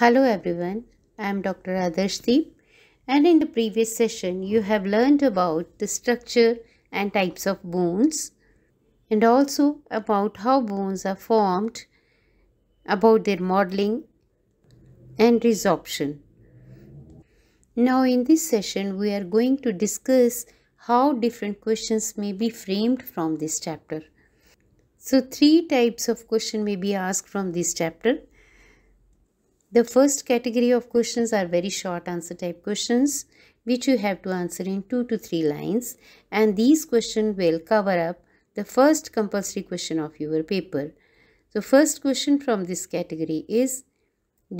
Hello everyone, I am Dr. Adarshdeep and in the previous session you have learned about the structure and types of bones and also about how bones are formed, about their modeling and resorption. Now in this session we are going to discuss how different questions may be framed from this chapter. So three types of question may be asked from this chapter the first category of questions are very short answer type questions which you have to answer in 2 to 3 lines and these questions will cover up the first compulsory question of your paper. So first question from this category is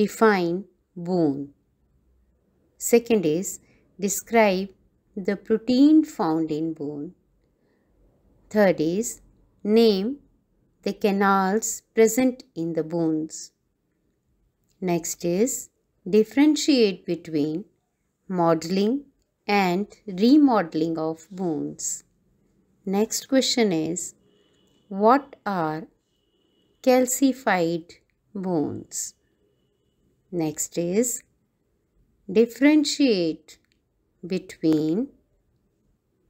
define bone. Second is describe the protein found in bone. Third is name the canals present in the bones. Next is differentiate between modeling and remodeling of wounds. Next question is what are calcified wounds? Next is differentiate between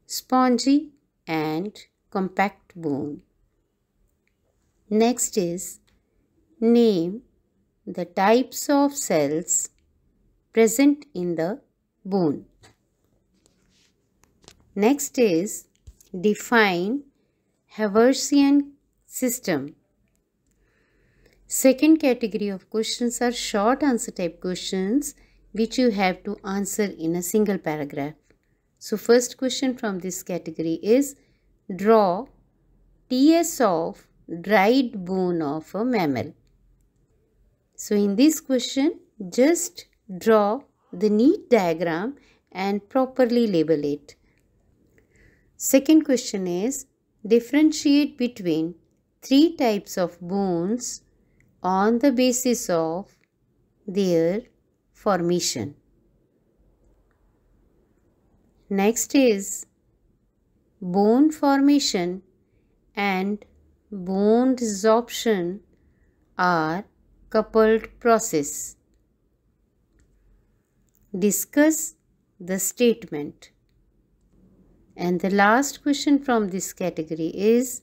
spongy and compact bone. Next is name the types of cells present in the bone. Next is define Haversian system. Second category of questions are short answer type questions which you have to answer in a single paragraph. So first question from this category is draw TS of dried bone of a mammal. So in this question, just draw the neat diagram and properly label it. Second question is differentiate between three types of bones on the basis of their formation. Next is bone formation and bone resorption are coupled process. Discuss the statement. And the last question from this category is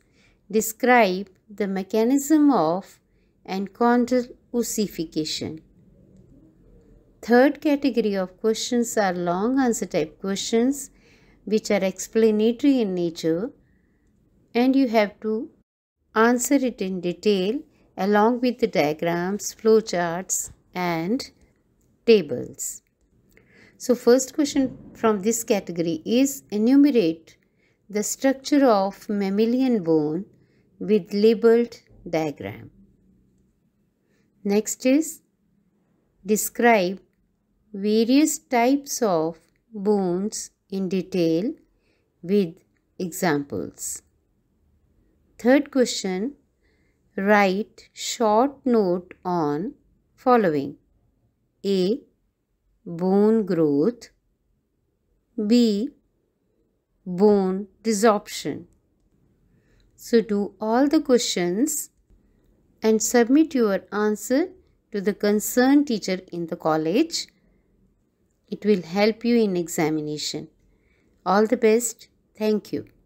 describe the mechanism of encounter ossification. Third category of questions are long answer type questions which are explanatory in nature and you have to answer it in detail along with the diagrams, flowcharts and tables. So first question from this category is enumerate the structure of mammalian bone with labeled diagram. Next is describe various types of bones in detail with examples. Third question Write short note on following A. Bone growth B. Bone desorption. So do all the questions and submit your answer to the concerned teacher in the college. It will help you in examination. All the best. Thank you.